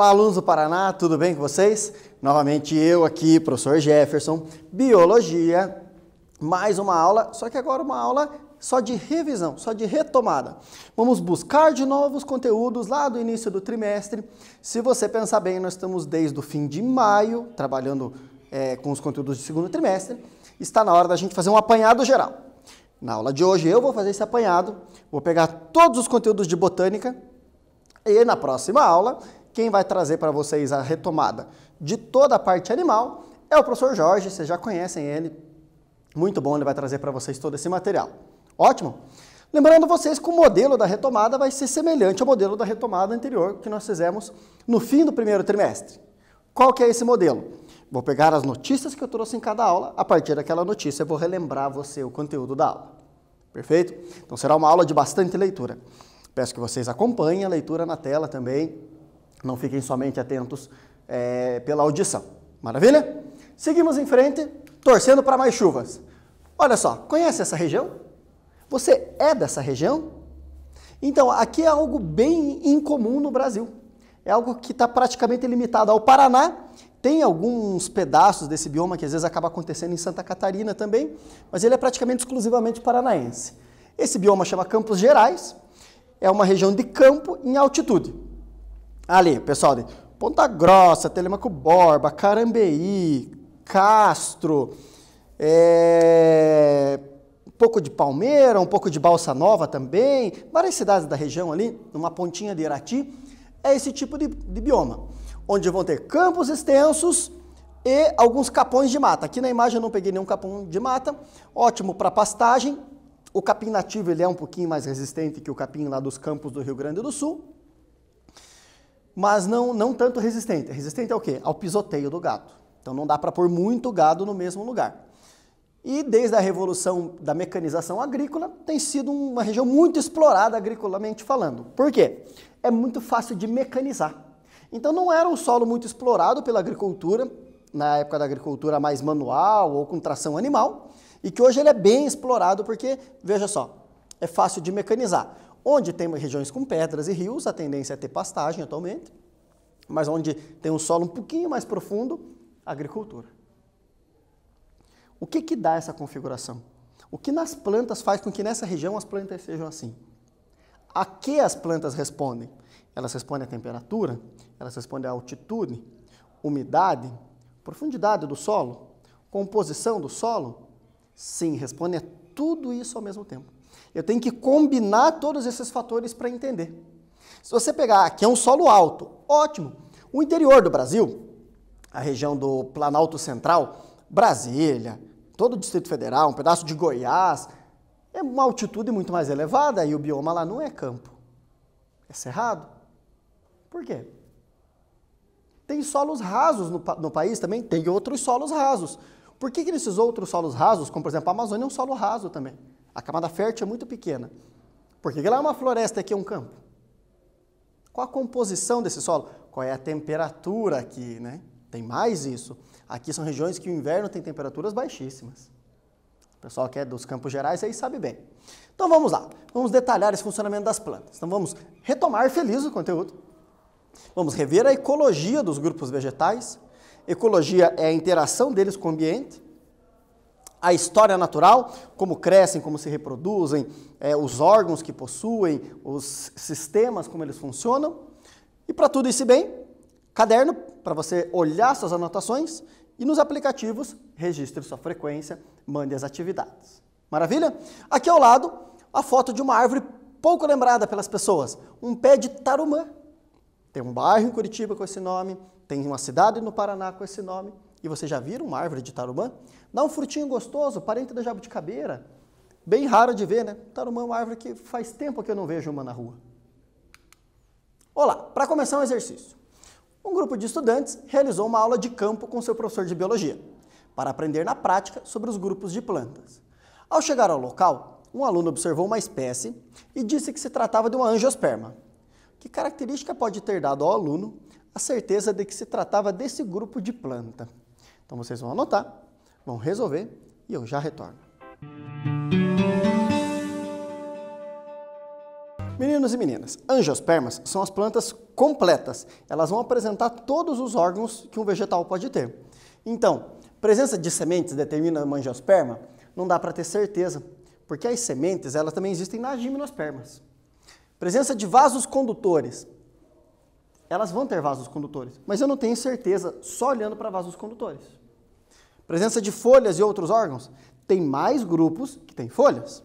Olá, alunos do Paraná, tudo bem com vocês? Novamente eu aqui, professor Jefferson, Biologia, mais uma aula, só que agora uma aula só de revisão, só de retomada. Vamos buscar de novo os conteúdos lá do início do trimestre. Se você pensar bem, nós estamos desde o fim de maio trabalhando é, com os conteúdos do segundo trimestre. Está na hora da gente fazer um apanhado geral. Na aula de hoje eu vou fazer esse apanhado, vou pegar todos os conteúdos de botânica e na próxima aula quem vai trazer para vocês a retomada de toda a parte animal é o professor Jorge, vocês já conhecem ele. Muito bom, ele vai trazer para vocês todo esse material. Ótimo! Lembrando vocês que o modelo da retomada vai ser semelhante ao modelo da retomada anterior que nós fizemos no fim do primeiro trimestre. Qual que é esse modelo? Vou pegar as notícias que eu trouxe em cada aula, a partir daquela notícia eu vou relembrar você o conteúdo da aula. Perfeito? Então será uma aula de bastante leitura. Peço que vocês acompanhem a leitura na tela também, não fiquem somente atentos é, pela audição. Maravilha? Seguimos em frente, torcendo para mais chuvas. Olha só, conhece essa região? Você é dessa região? Então, aqui é algo bem incomum no Brasil. É algo que está praticamente limitado ao Paraná. Tem alguns pedaços desse bioma que às vezes acaba acontecendo em Santa Catarina também, mas ele é praticamente exclusivamente paranaense. Esse bioma chama Campos Gerais, é uma região de campo em altitude. Ali, pessoal de Ponta Grossa, Telemaco Borba, Carambeí, Castro, é, um pouco de Palmeira, um pouco de Balsa Nova também, várias cidades da região ali, numa pontinha de Irati, é esse tipo de, de bioma, onde vão ter campos extensos e alguns capões de mata. Aqui na imagem eu não peguei nenhum capão de mata, ótimo para pastagem. O capim nativo ele é um pouquinho mais resistente que o capim lá dos campos do Rio Grande do Sul, mas não, não tanto resistente. Resistente ao é quê? Ao pisoteio do gado. Então não dá para pôr muito gado no mesmo lugar. E desde a revolução da mecanização agrícola, tem sido uma região muito explorada agrícolamente falando. Por quê? É muito fácil de mecanizar. Então não era um solo muito explorado pela agricultura, na época da agricultura mais manual ou com tração animal, e que hoje ele é bem explorado porque, veja só, é fácil de mecanizar. Onde tem regiões com pedras e rios, a tendência é ter pastagem atualmente, mas onde tem um solo um pouquinho mais profundo, agricultura. O que, que dá essa configuração? O que nas plantas faz com que nessa região as plantas sejam assim? A que as plantas respondem? Elas respondem à temperatura, elas respondem à altitude, umidade, profundidade do solo, composição do solo? Sim, respondem a tudo isso ao mesmo tempo. Eu tenho que combinar todos esses fatores para entender. Se você pegar aqui é um solo alto, ótimo. O interior do Brasil, a região do Planalto Central, Brasília, todo o Distrito Federal, um pedaço de Goiás, é uma altitude muito mais elevada e o bioma lá não é campo. É cerrado. Por quê? Tem solos rasos no, no país também, tem outros solos rasos. Por que, que nesses outros solos rasos, como por exemplo a Amazônia, é um solo raso também? A camada fértil é muito pequena. Porque lá é uma floresta aqui é um campo. Qual a composição desse solo? Qual é a temperatura aqui, né? Tem mais isso. Aqui são regiões que o inverno tem temperaturas baixíssimas. O pessoal que é dos Campos Gerais aí sabe bem. Então vamos lá. Vamos detalhar esse funcionamento das plantas. Então vamos retomar feliz o conteúdo. Vamos rever a ecologia dos grupos vegetais. Ecologia é a interação deles com o ambiente a história natural, como crescem, como se reproduzem, é, os órgãos que possuem, os sistemas, como eles funcionam. E para tudo isso bem, caderno para você olhar suas anotações e nos aplicativos registre sua frequência, mande as atividades. Maravilha? Aqui ao lado, a foto de uma árvore pouco lembrada pelas pessoas, um pé de tarumã. Tem um bairro em Curitiba com esse nome, tem uma cidade no Paraná com esse nome, e você já viram uma árvore de tarumã, dá um frutinho gostoso, parente da jabuticabeira. Bem raro de ver, né? Tarumã é uma árvore que faz tempo que eu não vejo uma na rua. Olá, para começar um exercício. Um grupo de estudantes realizou uma aula de campo com seu professor de biologia, para aprender na prática sobre os grupos de plantas. Ao chegar ao local, um aluno observou uma espécie e disse que se tratava de uma angiosperma. Que característica pode ter dado ao aluno a certeza de que se tratava desse grupo de planta? Então vocês vão anotar, vão resolver e eu já retorno. Meninos e meninas, angiospermas são as plantas completas. Elas vão apresentar todos os órgãos que um vegetal pode ter. Então, presença de sementes determina uma angiosperma? Não dá para ter certeza, porque as sementes elas também existem nas gimnospermas. Presença de vasos condutores. Elas vão ter vasos condutores, mas eu não tenho certeza só olhando para vasos condutores. Presença de folhas e outros órgãos? Tem mais grupos que têm folhas.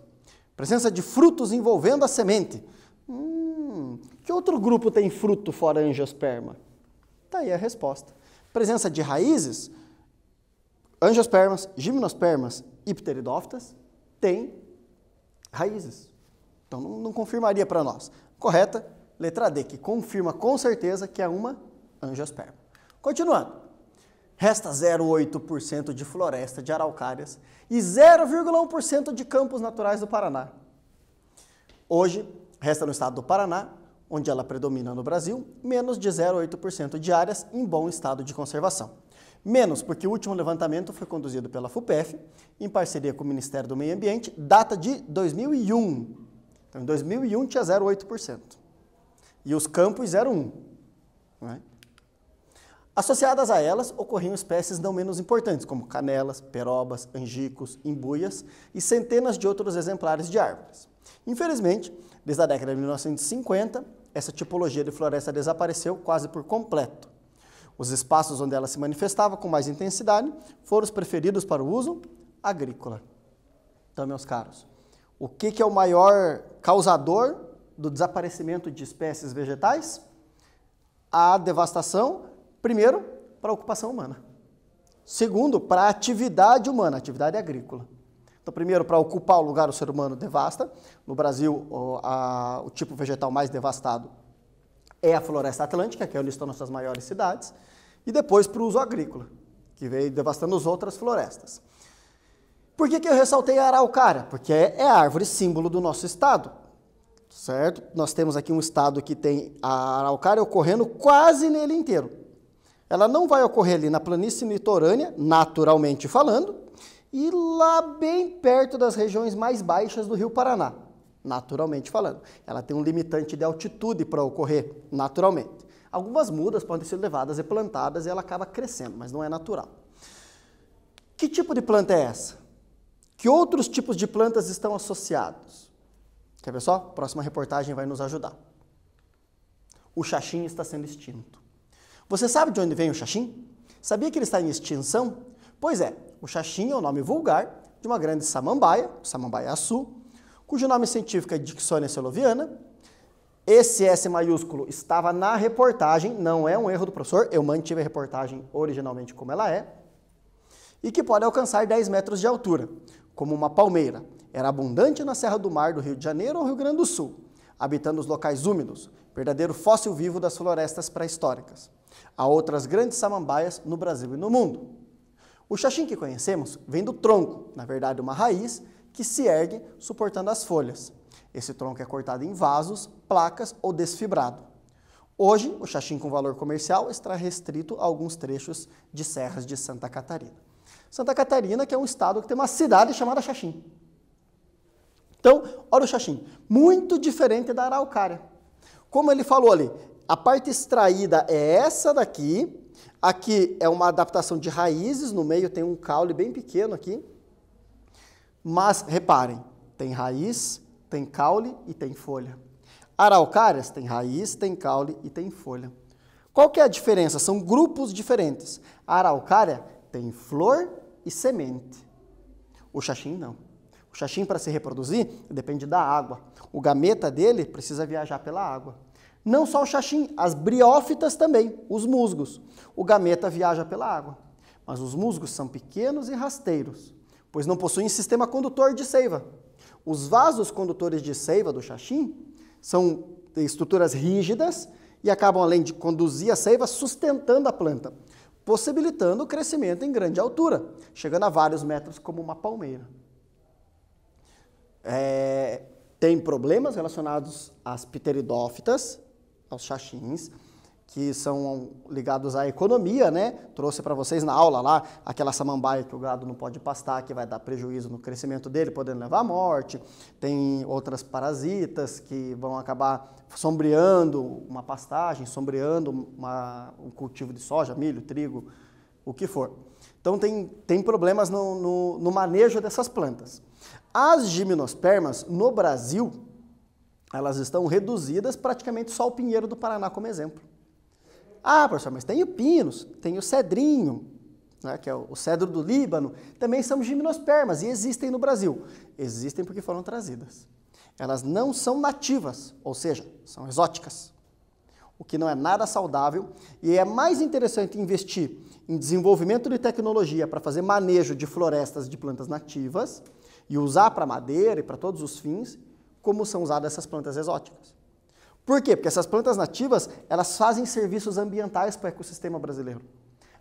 Presença de frutos envolvendo a semente. Hum, que outro grupo tem fruto fora angiosperma? Está aí a resposta. Presença de raízes? Angiospermas, gimnospermas e pteridófitas têm raízes. Então não, não confirmaria para nós. Correta? Letra D, que confirma com certeza que é uma angiosperma. Continuando. Resta 0,8% de floresta de araucárias e 0,1% de campos naturais do Paraná. Hoje, resta no estado do Paraná, onde ela predomina no Brasil, menos de 0,8% de áreas em bom estado de conservação. Menos porque o último levantamento foi conduzido pela FUPEF, em parceria com o Ministério do Meio Ambiente, data de 2001. Então, em 2001 tinha 0,8%. E os campos, 0,1%. Né? Associadas a elas ocorriam espécies não menos importantes, como canelas, perobas, angicos, imbuias e centenas de outros exemplares de árvores. Infelizmente, desde a década de 1950, essa tipologia de floresta desapareceu quase por completo. Os espaços onde ela se manifestava com mais intensidade foram os preferidos para o uso agrícola. Então, meus caros, o que, que é o maior causador do desaparecimento de espécies vegetais? A devastação Primeiro, para a ocupação humana. Segundo, para a atividade humana, atividade agrícola. Então, primeiro, para ocupar o lugar o ser humano devasta. No Brasil, o, a, o tipo vegetal mais devastado é a floresta atlântica, que é onde estão nossas maiores cidades. E depois para o uso agrícola, que veio devastando as outras florestas. Por que, que eu ressaltei a araucária? Porque é, é a árvore símbolo do nosso estado, certo? Nós temos aqui um estado que tem a araucária ocorrendo quase nele inteiro. Ela não vai ocorrer ali na planície litorânea, naturalmente falando, e lá bem perto das regiões mais baixas do Rio Paraná, naturalmente falando. Ela tem um limitante de altitude para ocorrer, naturalmente. Algumas mudas podem ser levadas e plantadas e ela acaba crescendo, mas não é natural. Que tipo de planta é essa? Que outros tipos de plantas estão associados? Quer ver só? próxima reportagem vai nos ajudar. O xaxim está sendo extinto. Você sabe de onde vem o xaxim? Sabia que ele está em extinção? Pois é, o xaxim é o nome vulgar de uma grande samambaia, samambaia açu, cujo nome científico é Dixonia seloviana. Esse S maiúsculo estava na reportagem, não é um erro do professor, eu mantive a reportagem originalmente como ela é, e que pode alcançar 10 metros de altura, como uma palmeira. Era abundante na Serra do Mar do Rio de Janeiro ou Rio Grande do Sul, habitando os locais úmidos, verdadeiro fóssil vivo das florestas pré-históricas. Há outras grandes samambaias no Brasil e no mundo. O xaxim que conhecemos vem do tronco, na verdade uma raiz, que se ergue suportando as folhas. Esse tronco é cortado em vasos, placas ou desfibrado. Hoje, o xaxim com valor comercial está restrito a alguns trechos de serras de Santa Catarina. Santa Catarina, que é um estado que tem uma cidade chamada Xaxim. Então, olha o xaxim, muito diferente da araucária. Como ele falou ali, a parte extraída é essa daqui. Aqui é uma adaptação de raízes, no meio tem um caule bem pequeno aqui. Mas, reparem, tem raiz, tem caule e tem folha. Araucárias tem raiz, tem caule e tem folha. Qual que é a diferença? São grupos diferentes. A araucária tem flor e semente. O xaxim não. O xaxim, para se reproduzir, depende da água. O gameta dele precisa viajar pela água. Não só o xaxim, as briófitas também, os musgos. O gameta viaja pela água, mas os musgos são pequenos e rasteiros, pois não possuem sistema condutor de seiva. Os vasos condutores de seiva do xaxim são estruturas rígidas e acabam, além de conduzir a seiva, sustentando a planta, possibilitando o crescimento em grande altura, chegando a vários metros como uma palmeira. É, tem problemas relacionados às pteridófitas, aos xaxins, que são ligados à economia, né? Trouxe para vocês na aula lá aquela samambaia que o gado não pode pastar, que vai dar prejuízo no crescimento dele, podendo levar à morte. Tem outras parasitas que vão acabar sombreando uma pastagem, sombreando uma, um cultivo de soja, milho, trigo, o que for. Então tem, tem problemas no, no, no manejo dessas plantas. As gimnospermas no Brasil elas estão reduzidas praticamente só o pinheiro do Paraná como exemplo. Ah, professor, mas tem o pinos, tem o cedrinho, né, que é o cedro do Líbano, também são gimnospermas e existem no Brasil. Existem porque foram trazidas. Elas não são nativas, ou seja, são exóticas, o que não é nada saudável. E é mais interessante investir em desenvolvimento de tecnologia para fazer manejo de florestas de plantas nativas e usar para madeira e para todos os fins, como são usadas essas plantas exóticas. Por quê? Porque essas plantas nativas, elas fazem serviços ambientais para o ecossistema brasileiro.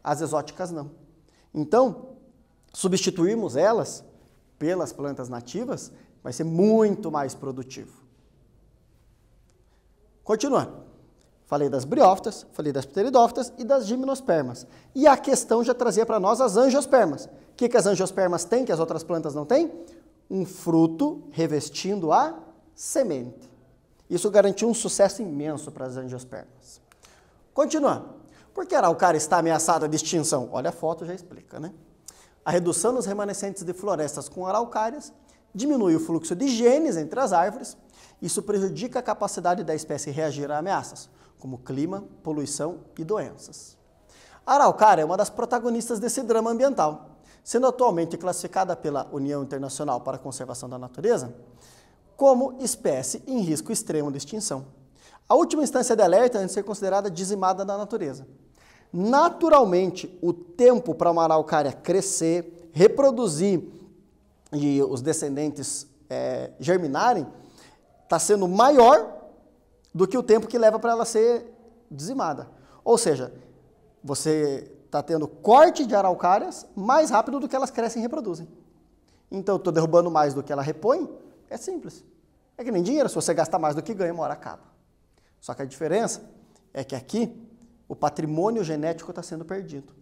As exóticas não. Então, substituirmos elas pelas plantas nativas vai ser muito mais produtivo. Continuando. Falei das briófitas, falei das pteridófitas e das gimnospermas. E a questão já trazia para nós as angiospermas. O que, que as angiospermas têm que as outras plantas não têm? Um fruto revestindo a semente. Isso garantiu um sucesso imenso para as angiospermas. Continuando. Por que a araucária está ameaçada de extinção? Olha a foto, já explica, né? A redução nos remanescentes de florestas com araucárias diminui o fluxo de genes entre as árvores. Isso prejudica a capacidade da espécie reagir a ameaças, como clima, poluição e doenças. A araucária é uma das protagonistas desse drama ambiental. Sendo atualmente classificada pela União Internacional para a Conservação da Natureza como espécie em risco extremo de extinção. A última instância de alerta a de ser considerada dizimada da natureza. Naturalmente, o tempo para uma araucária crescer, reproduzir e os descendentes é, germinarem está sendo maior do que o tempo que leva para ela ser dizimada. Ou seja, você está tendo corte de araucárias mais rápido do que elas crescem e reproduzem. Então, estou derrubando mais do que ela repõe, é simples. É que nem dinheiro, se você gastar mais do que ganha, uma hora acaba. Só que a diferença é que aqui o patrimônio genético está sendo perdido.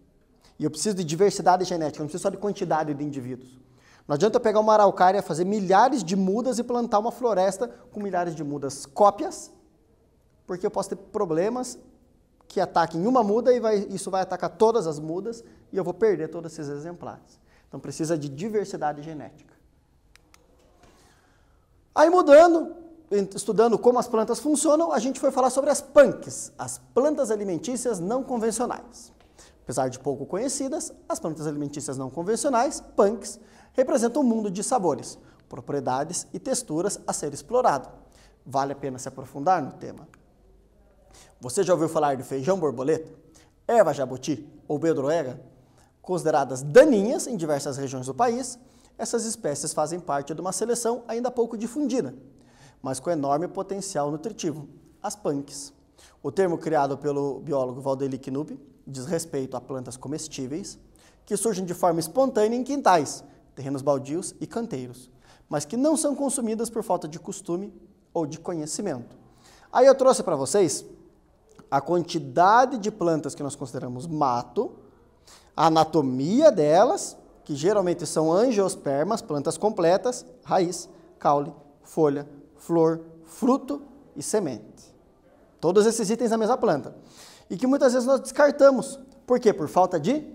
E eu preciso de diversidade genética, eu não preciso só de quantidade de indivíduos. Não adianta eu pegar uma araucária, fazer milhares de mudas e plantar uma floresta com milhares de mudas cópias, porque eu posso ter problemas que ataquem uma muda e vai, isso vai atacar todas as mudas e eu vou perder todos esses exemplares. Então precisa de diversidade genética. Aí mudando, estudando como as plantas funcionam, a gente foi falar sobre as punks, as plantas alimentícias não convencionais. Apesar de pouco conhecidas, as plantas alimentícias não convencionais, punks, representam um mundo de sabores, propriedades e texturas a ser explorado. Vale a pena se aprofundar no tema. Você já ouviu falar de feijão borboleta, erva jabuti ou bedroega, consideradas daninhas em diversas regiões do país, essas espécies fazem parte de uma seleção ainda pouco difundida, mas com enorme potencial nutritivo, as punks. O termo criado pelo biólogo Valdeli Knupp diz respeito a plantas comestíveis que surgem de forma espontânea em quintais, terrenos baldios e canteiros, mas que não são consumidas por falta de costume ou de conhecimento. Aí eu trouxe para vocês a quantidade de plantas que nós consideramos mato, a anatomia delas que geralmente são angiospermas, plantas completas, raiz, caule, folha, flor, fruto e semente. Todos esses itens da mesma planta. E que muitas vezes nós descartamos. Por quê? Por falta de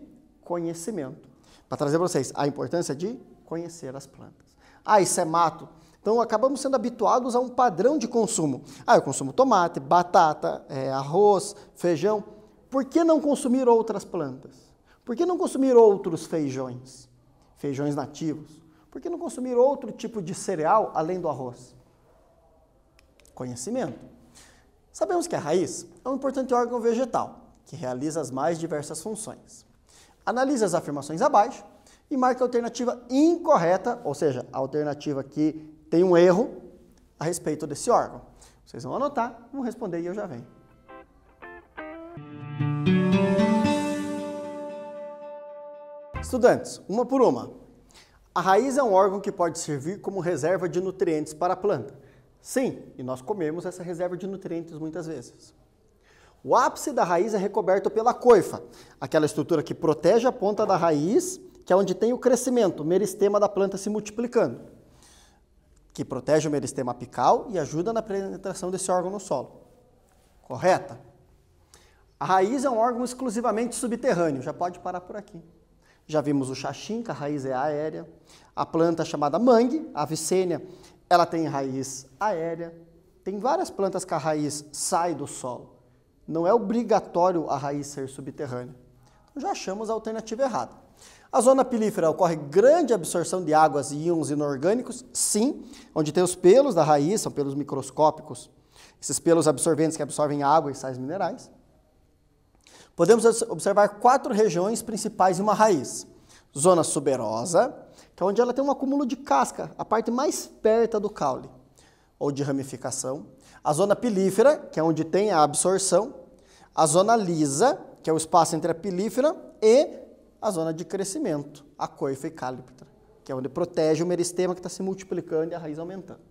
conhecimento. Para trazer para vocês a importância de conhecer as plantas. Ah, isso é mato. Então acabamos sendo habituados a um padrão de consumo. Ah, eu consumo tomate, batata, é, arroz, feijão. Por que não consumir outras plantas? Por que não consumir outros feijões? Feijões nativos. Por que não consumir outro tipo de cereal além do arroz? Conhecimento. Sabemos que a raiz é um importante órgão vegetal que realiza as mais diversas funções. Analise as afirmações abaixo e marque a alternativa incorreta, ou seja, a alternativa que tem um erro a respeito desse órgão. Vocês vão anotar, vão responder e eu já venho. Estudantes, uma por uma. A raiz é um órgão que pode servir como reserva de nutrientes para a planta. Sim, e nós comemos essa reserva de nutrientes muitas vezes. O ápice da raiz é recoberto pela coifa, aquela estrutura que protege a ponta da raiz, que é onde tem o crescimento, o meristema da planta se multiplicando, que protege o meristema apical e ajuda na penetração desse órgão no solo. Correta? A raiz é um órgão exclusivamente subterrâneo, já pode parar por aqui já vimos o xaxinca, a raiz é aérea. A planta chamada mangue, a vicênia, ela tem raiz aérea. Tem várias plantas que a raiz sai do solo. Não é obrigatório a raiz ser subterrânea. Então, já achamos a alternativa errada. A zona pilífera ocorre grande absorção de águas e íons inorgânicos, sim, onde tem os pelos da raiz, são pelos microscópicos, esses pelos absorventes que absorvem água e sais minerais. Podemos observar quatro regiões principais em uma raiz. Zona suberosa, que é onde ela tem um acúmulo de casca, a parte mais perto do caule, ou de ramificação. A zona pilífera, que é onde tem a absorção. A zona lisa, que é o espaço entre a pilífera e a zona de crescimento, a coifa e cáliptra, que é onde protege o meristema que está se multiplicando e a raiz aumentando.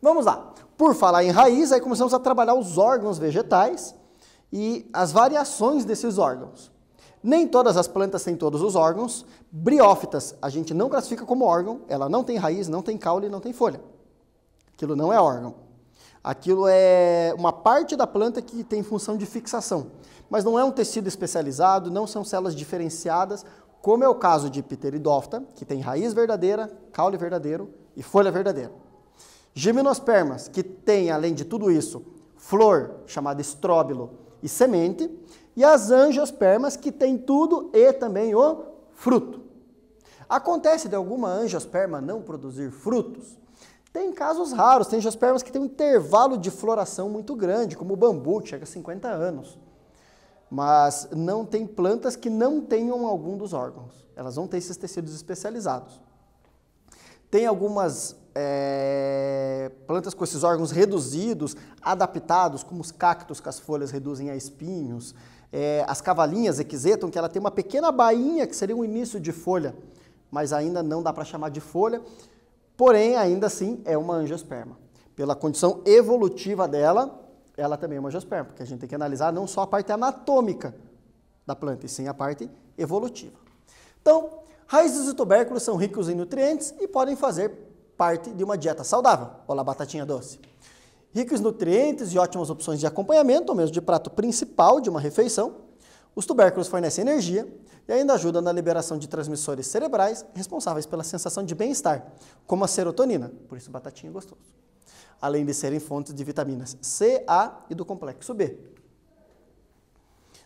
Vamos lá. Por falar em raiz, aí começamos a trabalhar os órgãos vegetais, e as variações desses órgãos. Nem todas as plantas têm todos os órgãos. Briófitas a gente não classifica como órgão, ela não tem raiz, não tem caule, não tem folha. Aquilo não é órgão. Aquilo é uma parte da planta que tem função de fixação, mas não é um tecido especializado, não são células diferenciadas, como é o caso de Pteridófita, que tem raiz verdadeira, caule verdadeiro e folha verdadeira. Gimnospermas, que tem, além de tudo isso, flor, chamada estróbilo, e semente, e as angiospermas que têm tudo e também o fruto. Acontece de alguma angiosperma não produzir frutos? Tem casos raros, tem angiospermas que têm um intervalo de floração muito grande, como o bambu, que chega a 50 anos. Mas não tem plantas que não tenham algum dos órgãos. Elas vão ter esses tecidos especializados. Tem algumas é, plantas com esses órgãos reduzidos, adaptados, como os cactos que as folhas reduzem a espinhos, é, as cavalinhas equisetam, que ela tem uma pequena bainha que seria um início de folha, mas ainda não dá para chamar de folha, porém ainda assim é uma angiosperma. Pela condição evolutiva dela, ela também é uma angiosperma, porque a gente tem que analisar não só a parte anatômica da planta, e sim a parte evolutiva. Então, raízes e tubérculos são ricos em nutrientes e podem fazer parte de uma dieta saudável. Olá, batatinha doce. ricos em nutrientes e ótimas opções de acompanhamento, ou mesmo de prato principal de uma refeição, os tubérculos fornecem energia e ainda ajudam na liberação de transmissores cerebrais responsáveis pela sensação de bem-estar, como a serotonina, por isso batatinha é gostoso. Além de serem fontes de vitaminas C, A e do complexo B.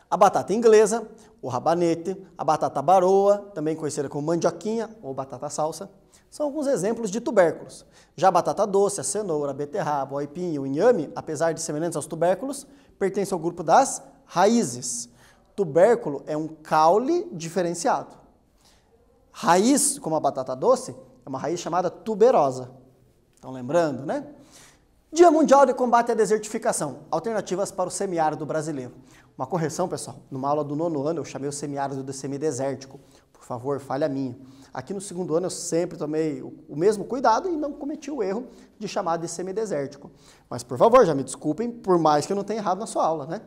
A batata inglesa, o rabanete, a batata baroa, também conhecida como mandioquinha ou batata salsa, são alguns exemplos de tubérculos. Já a batata doce, a cenoura, a beterraba, o aipim e o inhame, apesar de semelhantes aos tubérculos, pertencem ao grupo das raízes. Tubérculo é um caule diferenciado. Raiz, como a batata doce, é uma raiz chamada tuberosa. Estão lembrando, né? Dia Mundial de Combate à Desertificação, alternativas para o semiárido brasileiro. Uma correção, pessoal, numa aula do nono ano eu chamei o semiárido de semidesértico. Por favor, falha minha. Aqui no segundo ano eu sempre tomei o mesmo cuidado e não cometi o erro de chamar de semidesértico. Mas, por favor, já me desculpem, por mais que eu não tenha errado na sua aula, né?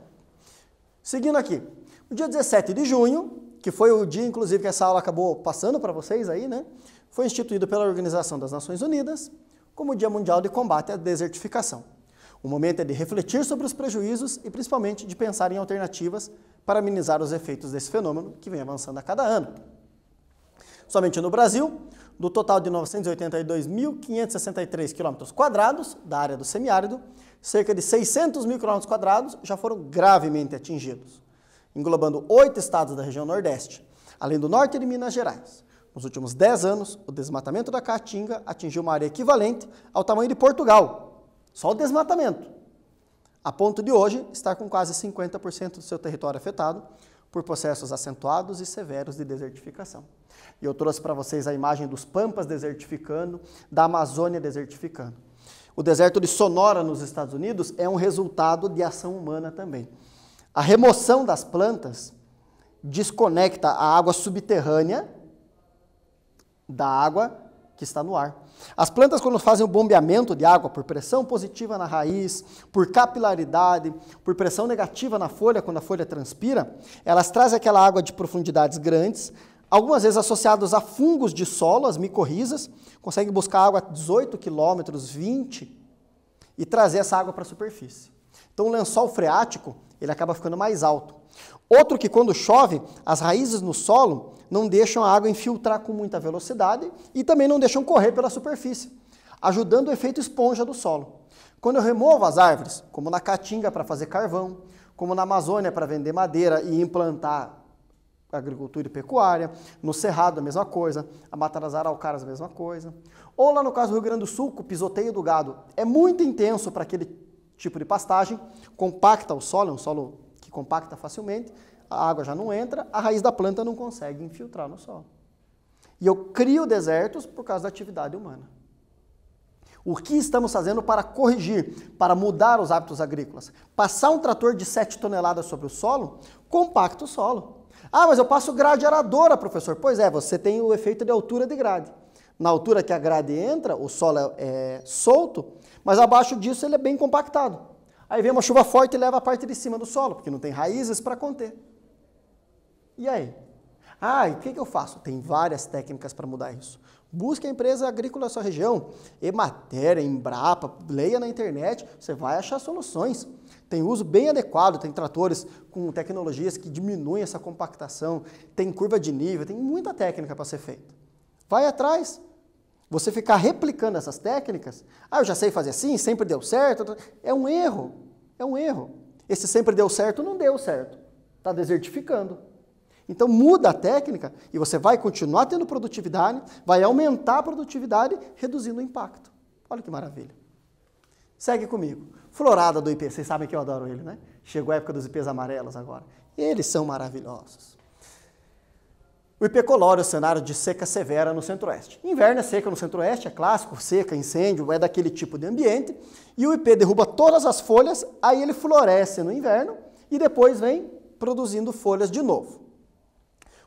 Seguindo aqui, o dia 17 de junho, que foi o dia, inclusive, que essa aula acabou passando para vocês aí, né? Foi instituído pela Organização das Nações Unidas como Dia Mundial de Combate à Desertificação. O momento é de refletir sobre os prejuízos e, principalmente, de pensar em alternativas para minimizar os efeitos desse fenômeno que vem avançando a cada ano. Somente no Brasil, do total de 982.563 km da área do semiárido, cerca de 600 mil km já foram gravemente atingidos, englobando oito estados da região Nordeste, além do norte de Minas Gerais. Nos últimos 10 anos, o desmatamento da Caatinga atingiu uma área equivalente ao tamanho de Portugal. Só o desmatamento. A ponto de hoje estar com quase 50% do seu território afetado por processos acentuados e severos de desertificação. E eu trouxe para vocês a imagem dos Pampas desertificando, da Amazônia desertificando. O deserto de Sonora, nos Estados Unidos, é um resultado de ação humana também. A remoção das plantas desconecta a água subterrânea da água que está no ar. As plantas, quando fazem o bombeamento de água por pressão positiva na raiz, por capilaridade, por pressão negativa na folha, quando a folha transpira, elas trazem aquela água de profundidades grandes algumas vezes associados a fungos de solo, as micorrizas, conseguem buscar água a 18 quilômetros, 20 e trazer essa água para a superfície. Então o lençol freático, ele acaba ficando mais alto. Outro que quando chove, as raízes no solo não deixam a água infiltrar com muita velocidade e também não deixam correr pela superfície, ajudando o efeito esponja do solo. Quando eu removo as árvores, como na caatinga para fazer carvão, como na Amazônia para vender madeira e implantar agricultura e pecuária, no Cerrado a mesma coisa, a Mata das Araucárias a mesma coisa. Ou lá no caso do Rio Grande do Sul, o pisoteio do gado é muito intenso para aquele tipo de pastagem, compacta o solo, é um solo que compacta facilmente, a água já não entra, a raiz da planta não consegue infiltrar no solo. E eu crio desertos por causa da atividade humana. O que estamos fazendo para corrigir, para mudar os hábitos agrícolas? Passar um trator de 7 toneladas sobre o solo, compacta o solo ah, mas eu passo grade aradora, professor. Pois é, você tem o efeito de altura de grade. Na altura que a grade entra, o solo é, é solto, mas abaixo disso ele é bem compactado. Aí vem uma chuva forte e leva a parte de cima do solo, porque não tem raízes para conter. E aí? Ah, e o que, que eu faço? Tem várias técnicas para mudar isso. Busque a empresa agrícola da sua região, Emater, Embrapa, leia na internet, você vai achar soluções. Tem uso bem adequado, tem tratores com tecnologias que diminuem essa compactação, tem curva de nível, tem muita técnica para ser feita. Vai atrás. Você ficar replicando essas técnicas, ah, eu já sei fazer assim, sempre deu certo, tá, tá, é um erro. É um erro. Esse sempre deu certo não deu certo. Está desertificando. Então muda a técnica e você vai continuar tendo produtividade, vai aumentar a produtividade, reduzindo o impacto. Olha que maravilha. Segue comigo. Florada do IP, vocês sabem que eu adoro ele, né? Chegou a época dos IPs amarelos agora. Eles são maravilhosos. O IP é colore o cenário de seca severa no centro-oeste. Inverno é seca no centro-oeste, é clássico, seca, incêndio, é daquele tipo de ambiente. E o IP derruba todas as folhas, aí ele floresce no inverno e depois vem produzindo folhas de novo.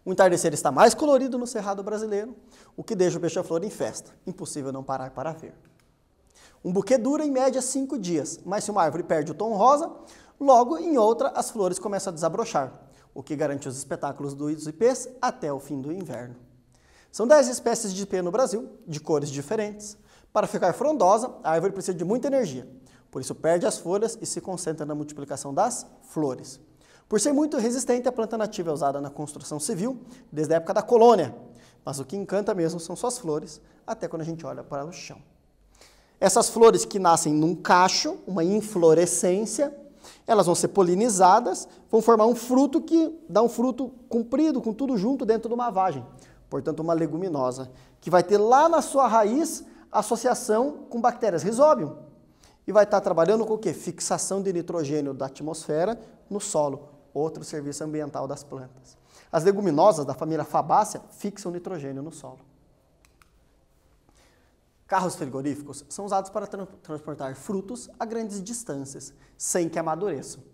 O entardecer está mais colorido no Cerrado brasileiro, o que deixa o beija-flor em festa. Impossível não parar para ver. Um buquê dura em média cinco dias, mas se uma árvore perde o tom rosa, logo em outra as flores começam a desabrochar, o que garante os espetáculos dos ipês até o fim do inverno. São 10 espécies de ipê no Brasil, de cores diferentes. Para ficar frondosa, a árvore precisa de muita energia, por isso perde as folhas e se concentra na multiplicação das flores. Por ser muito resistente, a planta nativa é usada na construção civil desde a época da colônia, mas o que encanta mesmo são suas flores, até quando a gente olha para o chão. Essas flores que nascem num cacho, uma inflorescência, elas vão ser polinizadas, vão formar um fruto que dá um fruto comprido, com tudo junto dentro de uma vagem. Portanto, uma leguminosa, que vai ter lá na sua raiz associação com bactérias risóbio. E vai estar trabalhando com o quê? Fixação de nitrogênio da atmosfera no solo, outro serviço ambiental das plantas. As leguminosas da família Fabácea fixam nitrogênio no solo. Carros frigoríficos são usados para tra transportar frutos a grandes distâncias, sem que amadureçam.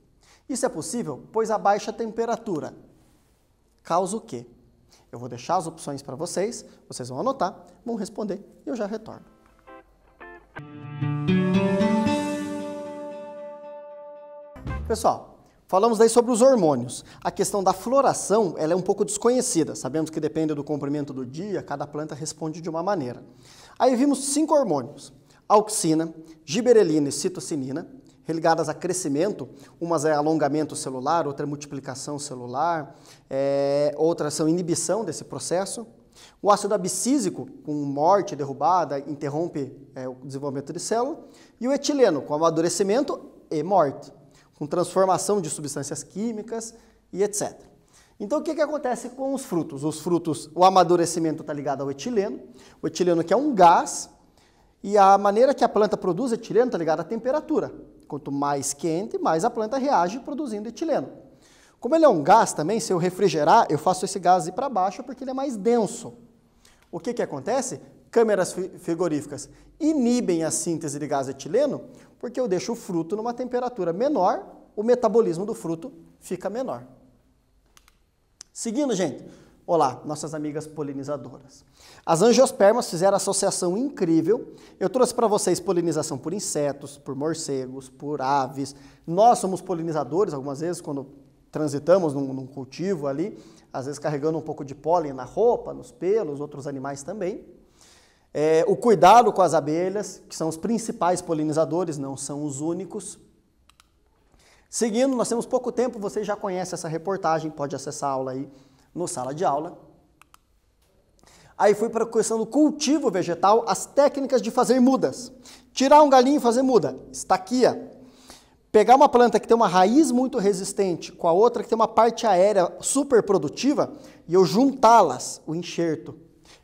Isso é possível, pois a baixa temperatura causa o quê? Eu vou deixar as opções para vocês, vocês vão anotar, vão responder e eu já retorno. Pessoal, Falamos aí sobre os hormônios. A questão da floração ela é um pouco desconhecida. Sabemos que depende do comprimento do dia, cada planta responde de uma maneira. Aí vimos cinco hormônios: auxina, giberelina e citocinina, ligadas a crescimento, umas é alongamento celular, outra é multiplicação celular, é, outras são inibição desse processo. O ácido abscísico, com morte, derrubada, interrompe é, o desenvolvimento de célula. E o etileno, com amadurecimento e morte, com transformação de substâncias químicas e etc. Então o que, que acontece com os frutos? Os frutos, o amadurecimento está ligado ao etileno, o etileno que é um gás, e a maneira que a planta produz etileno está ligada à temperatura. Quanto mais quente, mais a planta reage produzindo etileno. Como ele é um gás também, se eu refrigerar, eu faço esse gás ir para baixo porque ele é mais denso. O que, que acontece? Câmeras frigoríficas inibem a síntese de gás etileno porque eu deixo o fruto numa temperatura menor, o metabolismo do fruto fica menor. Seguindo, gente. Olá, nossas amigas polinizadoras. As angiospermas fizeram associação incrível. Eu trouxe para vocês polinização por insetos, por morcegos, por aves. Nós somos polinizadores algumas vezes quando transitamos num, num cultivo ali, às vezes carregando um pouco de pólen na roupa, nos pelos, outros animais também. É, o cuidado com as abelhas, que são os principais polinizadores, não são os únicos. Seguindo, nós temos pouco tempo, você já conhece essa reportagem, pode acessar a aula aí no Sala de Aula. Aí fui para a questão do cultivo vegetal, as técnicas de fazer mudas. Tirar um galinho e fazer muda, estaquia. Pegar uma planta que tem uma raiz muito resistente com a outra que tem uma parte aérea super produtiva e eu juntá-las, o enxerto.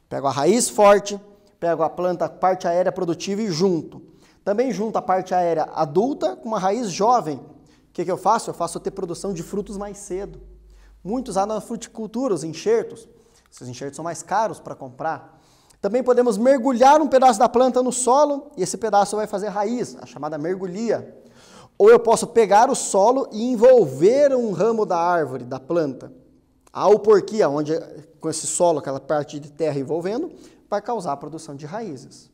Pego a raiz forte, pego a planta, parte aérea produtiva e junto. Também junto a parte aérea adulta com uma raiz jovem que, que eu faço? Eu faço ter produção de frutos mais cedo. Muitos há na fruticultura, os enxertos. Esses enxertos são mais caros para comprar. Também podemos mergulhar um pedaço da planta no solo e esse pedaço vai fazer raiz, a chamada mergulhia. Ou eu posso pegar o solo e envolver um ramo da árvore, da planta. A alporquia, onde, com esse solo, aquela parte de terra envolvendo, vai causar a produção de raízes.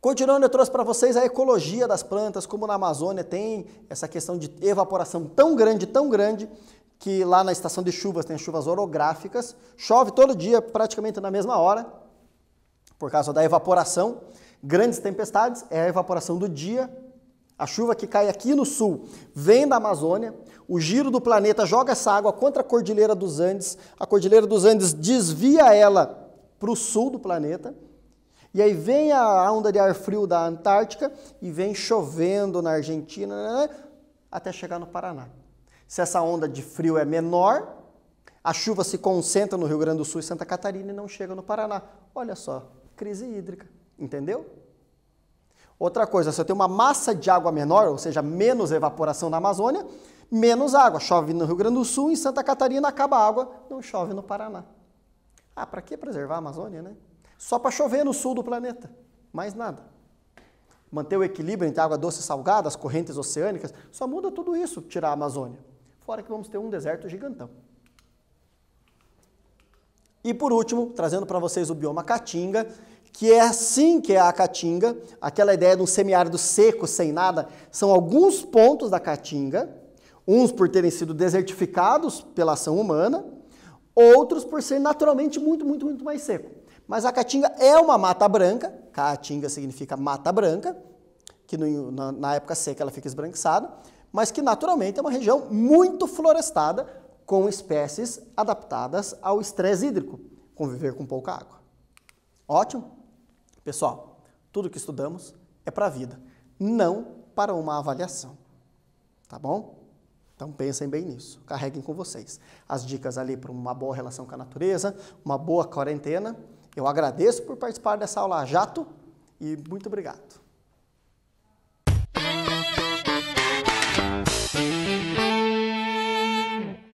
Continuando, eu trouxe para vocês a ecologia das plantas, como na Amazônia tem essa questão de evaporação tão grande, tão grande, que lá na estação de chuvas tem chuvas orográficas, chove todo dia praticamente na mesma hora, por causa da evaporação. Grandes tempestades é a evaporação do dia. A chuva que cai aqui no sul vem da Amazônia. O giro do planeta joga essa água contra a Cordilheira dos Andes. A Cordilheira dos Andes desvia ela para o sul do planeta e aí vem a onda de ar frio da Antártica e vem chovendo na Argentina né, né, né, até chegar no Paraná. Se essa onda de frio é menor, a chuva se concentra no Rio Grande do Sul e Santa Catarina e não chega no Paraná. Olha só, crise hídrica, entendeu? Outra coisa, se eu tenho uma massa de água menor, ou seja, menos evaporação na Amazônia, menos água. Chove no Rio Grande do Sul, em Santa Catarina acaba a água, não chove no Paraná. Ah, para que preservar a Amazônia, né? Só para chover no sul do planeta, mais nada. Manter o equilíbrio entre água doce e salgada, as correntes oceânicas, só muda tudo isso tirar a Amazônia. Fora que vamos ter um deserto gigantão. E por último, trazendo para vocês o bioma caatinga, que é assim que é a caatinga, aquela ideia de um semiárido seco, sem nada, são alguns pontos da caatinga, uns por terem sido desertificados pela ação humana, outros por ser naturalmente muito, muito, muito mais seco. Mas a caatinga é uma mata branca, caatinga significa mata branca, que no, na, na época seca ela fica esbranquiçada, mas que naturalmente é uma região muito florestada, com espécies adaptadas ao estresse hídrico, conviver com pouca água. Ótimo? Pessoal, tudo que estudamos é para a vida, não para uma avaliação. Tá bom? Então pensem bem nisso, carreguem com vocês. As dicas ali para uma boa relação com a natureza, uma boa quarentena eu agradeço por participar dessa aula jato e muito obrigado.